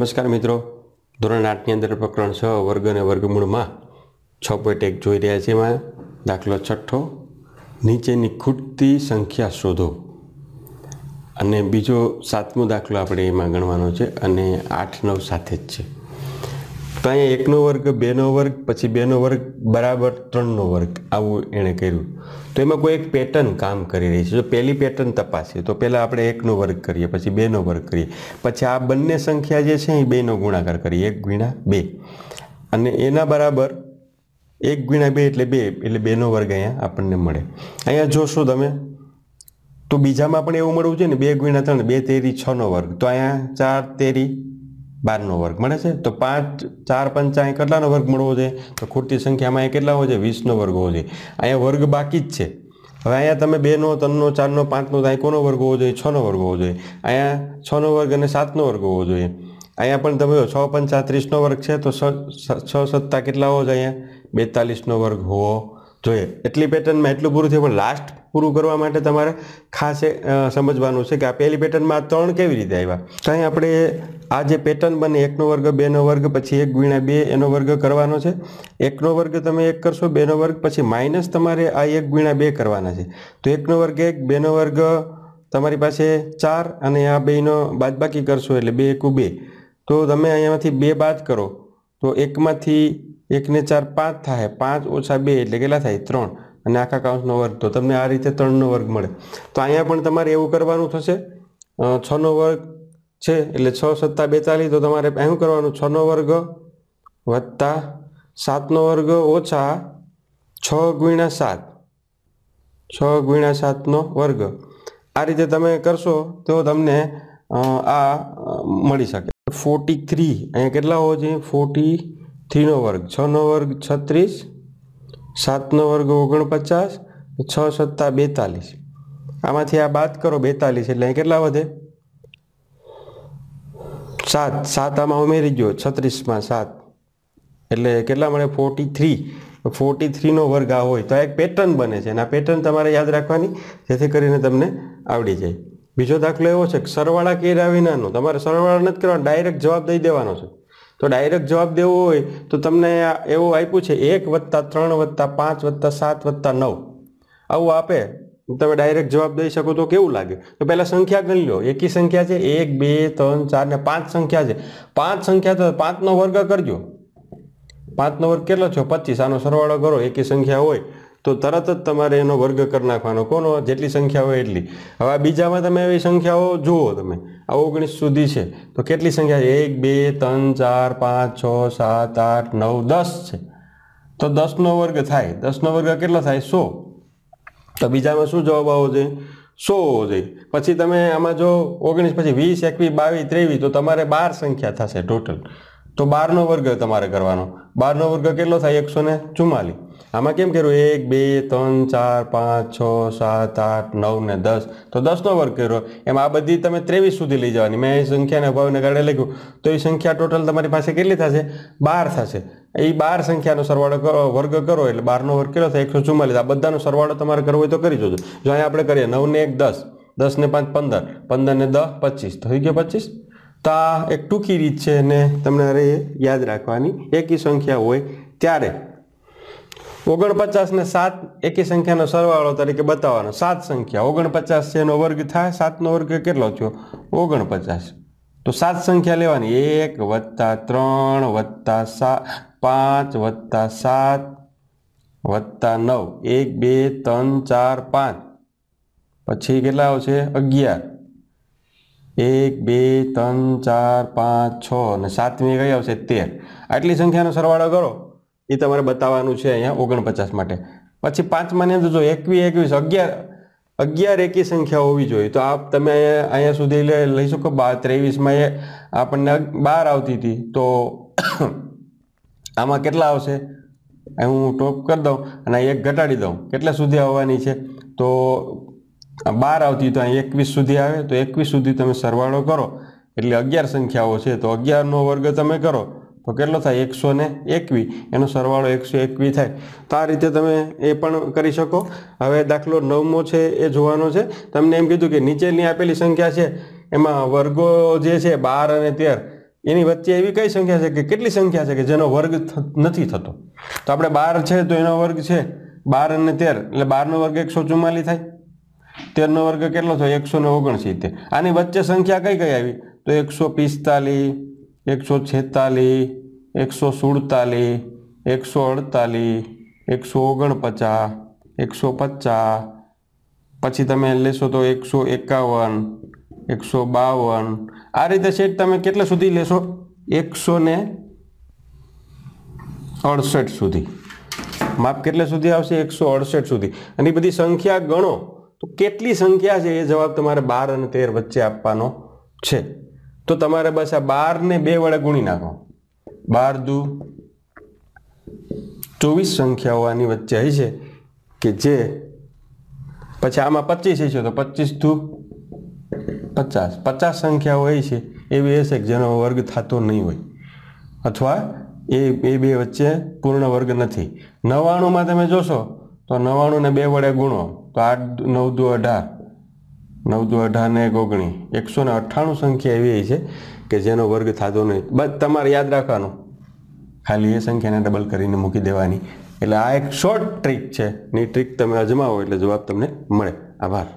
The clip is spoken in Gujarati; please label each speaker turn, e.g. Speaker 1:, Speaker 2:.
Speaker 1: નમસ્કાર મિત્રો ધોરણ આઠની અંદર પ્રકરણ છ વર્ગ અને વર્ગમૂળમાં છ પોઈન્ટ એક જોઈ રહ્યા છે એમાં દાખલો છઠ્ઠો નીચેની ખૂટતી સંખ્યા શોધો અને બીજો સાતમો દાખલો આપણે એમાં ગણવાનો છે અને આઠ નવ સાથે જ છે તો અહીંયા એકનો વર્ગ બેનો વર્ગ પછી બેનો વર્ગ બરાબર ત્રણનો વર્ગ આવું એણે કર્યું તો એમાં કોઈ એક પેટર્ન કામ કરી રહી છે જો પહેલી પેટર્ન તપાસીએ તો પહેલાં આપણે એકનો વર્ગ કરીએ પછી બેનો વર્ગ કરીએ પછી આ બંને સંખ્યા જે છે એ બેનો ગુણાકાર કરીએ એક ગુણ્યા બે અને એના બરાબર એક ગુણ્યા બે એટલે બે એટલે બેનો વર્ગ અહીંયા આપણને મળે અહીંયા જોશો તમે તો બીજામાં પણ એવું મળવું જોઈએ ને બે ગુણ્યા ત્રણ બે તેરી છનો વર્ગ તો અહીંયા ચાર તેરી બારનો વર્ગ મળે છે તો પાંચ ચાર પંચા કેટલાનો વર્ગ મળવો જોઈએ તો ખોટી સંખ્યામાં એ કેટલા હોય છે વીસનો વર્ગ હોવો જોઈએ અહીંયા વર્ગ બાકી જ છે હવે અહીંયા તમે બેનો ત્રણનો ચારનો પાંચનો તો કોનો વર્ગ હોવો જોઈએ છનો વર્ગ હોવો જોઈએ અહીંયા છનો વર્ગ અને સાતનો વર્ગ હોવો જોઈએ અહીંયા પણ તમે છ પંચા ત્રીસનો વર્ગ છે તો છ સત્તા કેટલા હોવો જોઈએ બેતાલીસનો વર્ગ હોવો જોઈએ એટલી પેટર્નમાં એટલું પૂરું થયું પણ લાસ્ટ પૂરું કરવા માટે તમારે ખાસ સમજવાનું છે કે આ પહેલી પેટર્નમાં ત્રણ કેવી રીતે આવ્યા તો અહીં આપણે આ જે પેટર્ન બને એકનો વર્ગ બેનો વર્ગ પછી એક ગુણ્યા બે એનો વર્ગ કરવાનો છે એકનો વર્ગ તમે એક કરશો બેનો વર્ગ પછી માઇનસ તમારે આ એક ગુણ્યા બે કરવાના છે તો એકનો વર્ગ એક બેનો વર્ગ તમારી પાસે ચાર અને આ બેનો બાદબાકી કરશો એટલે બે એકુ બે તો તમે અહીંયામાંથી બે બાદ કરો તો એકમાંથી એકને ચાર પાંચ થાય પાંચ ઓછા બે એટલે કેટલા થાય ત્રણ અને આખા કાઉન્સનો વર્ગ તો તમને આ રીતે ત્રણનો વર્ગ મળે તો અહીંયા પણ તમારે એવું કરવાનું થશે છનો વર્ગ છે એટલે છ સત્તા બેતાલીસ તો તમારે શું કરવાનું છનો વર્ગ વત્તા સાતનો વર્ગ ઓછા છ ગુણ્યા સાત છ ગુણ્યા સાતનો વર્ગ આ રીતે તમે કરશો તો તમને આ મળી શકે ફોર્ટી થ્રી અહીંયા કેટલા હોવો જોઈએ ફોર્ટી થ્રીનો વર્ગ છનો વર્ગ છત્રીસ સાતનો વર્ગ ઓગણપચાસ છ સત્તા બેતાલીસ આમાંથી આ બાદ કરો બેતાલીસ એટલે કેટલા વધે સાત સાત આમાં ઉમેરી ગયો છત્રીસમાં સાત એટલે કેટલા મળે ફોર્ટી થ્રી ફોર્ટી થ્રીનો વર્ગ આ હોય તો આ એક પેટર્ન બને છે અને આ પેટર્ન તમારે યાદ રાખવાની જેથી કરીને તમને આવડી જાય બીજો દાખલો એવો છે કે સરવાળા કર્યા વિનાનો તમારે સરવાળા નથી કરવાનો ડાયરેક્ટ જવાબ દઈ દેવાનો છે તો ડાયરેક્ટ જવાબ દેવો હોય તો તમને એવું આપ્યું છે એક વત્તા ત્રણ વત્તા પાંચ વત્તા સાત વત્તા નવ આવું આપે તમે ડાયરેક્ટ જવાબ દઈ શકો તો કેવું લાગે તો પહેલાં સંખ્યા ગણી લો એકી સંખ્યા છે એક બે ત્રણ ચાર ને પાંચ સંખ્યા છે પાંચ સંખ્યા તો પાંચનો વર્ગ કરજો પાંચનો વર્ગ કેટલો છો પચીસ આનો સરવાળો કરો એકી સંખ્યા હોય તો તરત જ તમારે એનો વર્ગ કરી નાખવાનો કોનો જેટલી સંખ્યા હોય એટલી હવે આ બીજામાં તમે એવી સંખ્યાઓ જુઓ તમે આ ઓગણીસ સુધી છે તો કેટલી સંખ્યા એક બે ત્રણ ચાર પાંચ છ સાત આઠ નવ દસ છે તો દસનો વર્ગ થાય દસનો વર્ગ કેટલો થાય સો તો બીજામાં શું જવાબ આવવો જોઈએ સો હોવો જોઈએ પછી તમે આમાં જો ઓગણીસ પછી વીસ એકવીસ બાવીસ ત્રેવીસ તો તમારે બાર સંખ્યા થશે ટોટલ તો બારનો વર્ગ તમારે કરવાનો બારનો વર્ગ કેટલો થાય એકસો ને ચુમ્માલીસ આમાં કેમ કર્યું એક બે ત્રણ ચાર પાંચ છ સાત આઠ નવ ને દસ તો દસનો વર્ગ કર્યો એમ આ બધી તમે ત્રેવીસ સુધી લઈ જવાની મેં એ સંખ્યાને અભાવને કારણે લખ્યું તો એ સંખ્યા ટોટલ તમારી પાસે કેટલી થશે બાર થશે એ બાર સંખ્યાનો સરવાળો વર્ગ કરો એટલે બારનો વર્ગ કર્યો થાય એકસો ચુમ્માલીસ આ બધાનો સરવાળો તમારે કરવો હોય તો કરી જોજો જો અહીંયા આપણે કરીએ નવને એક દસ દસને પાંચ પંદર પંદર ને દસ પચીસ થઈ ગયો પચીસ તો એક ટૂંકી રીત છે ને તમને યાદ રાખવાની એકી સંખ્યા હોય ત્યારે ઓગણપચાસને સાત એકી સંખ્યાનો સરવાળો તરીકે બતાવવાનો સાત સંખ્યા ઓગણપચાસ છે એનો વર્ગ થાય સાતનો વર્ગ કેટલો થયો ઓગણપચાસ તો સાત સંખ્યા લેવાની એક વત્તા ત્રણ વત્તા સાત પાંચ વત્તા સાત વત્તા નવ એક બે ત્રણ ચાર પાંચ પછી કેટલા આવશે અગિયાર એક બે ત્રણ ચાર પાંચ છ અને સાતમી કઈ આવશે તેર આટલી સંખ્યાનો સરવાળો કરો એ તમારે બતાવવાનું છે અહીંયા ઓગણપચાસ માટે પછી પાંચમાની અંદર જો એકવીસ એકવીસ અગિયાર અગિયાર એકી સંખ્યા હોવી જોઈએ તો આપ તમે અહીંયા સુધી લઈ શકો બાર ત્રેવીસમાં એ આપણને બાર આવતી હતી તો આમાં કેટલા આવશે હું ટોપ કરી દઉં અને એક ઘટાડી દઉં કેટલા સુધી આવવાની છે તો બાર આવતી તો અહીંયા એકવીસ સુધી આવે તો એકવીસ સુધી તમે સરવાળો કરો એટલે અગિયાર સંખ્યાઓ છે તો અગિયારનો વર્ગ તમે કરો તો કેટલો થાય એકસો ને એકવી એનો સરવાળો એકસો એકવી થાય તો આ રીતે તમે એ પણ કરી શકો હવે દાખલો નવમો છે એ જોવાનો છે તમને એમ કીધું કે નીચેની આપેલી સંખ્યા છે એમાં વર્ગો જે છે બાર અને તેર એની વચ્ચે એવી કઈ સંખ્યા છે કે કેટલી સંખ્યા છે કે જેનો વર્ગ નથી થતો તો આપણે બાર છે તો એનો વર્ગ છે બાર અને તેર એટલે બારનો વર્ગ એકસો ચુમ્માલીસ થાય તેરનો વર્ગ કેટલો થયો એકસો ને ઓગણસિત્તેર આની વચ્ચે સંખ્યા કઈ કઈ આવી તો એકસો પિસ્તાલીસ એકસો છેતાલીસ એકસો સુડતાલીસ એકસો અડતાલીસ એકસો ઓગણપચાસ એકસો પચાસ પછી તમે લેશો તો એકસો એકાવન એકસો બાવન આ રીતે સેટ તમે કેટલા સુધી લેશો એકસો ને અડસઠ સુધી માપ કેટલા સુધી આવશે એકસો અડસઠ સુધી અને બધી સંખ્યા ગણો તો કેટલી સંખ્યા છે એ જવાબ તમારે બાર અને તેર વચ્ચે આપવાનો છે તો તમારે બસ આ બારને બે વડે ગુણી નાખો બાર દુ ચોવીસ સંખ્યાઓ આની વચ્ચે હશે કે જે પછી આમાં પચીસ છે તો પચીસ દુ પચાસ પચાસ સંખ્યાઓ એ છે એવી હશે કે જેનો વર્ગ થતો નહીં હોય અથવા એ એ બે વચ્ચે પૂર્ણ વર્ગ નથી નવ્વાણુંમાં તમે જોશો તો ને બે વડે ગુણો તો આઠ નવ દુ અઢાર નવ દુ અઢારને એક ઓગણી એકસો ને અઠ્ઠાણું સંખ્યા એવી છે કે જેનો વર્ગ થતો નહીં બસ તમારે યાદ રાખવાનું ખાલી એ સંખ્યાને ડબલ કરીને મૂકી દેવાની એટલે આ એક શોર્ટ ટ્રીક છે ની ટ્રીક તમે અજમાવો એટલે જવાબ તમને મળે આભાર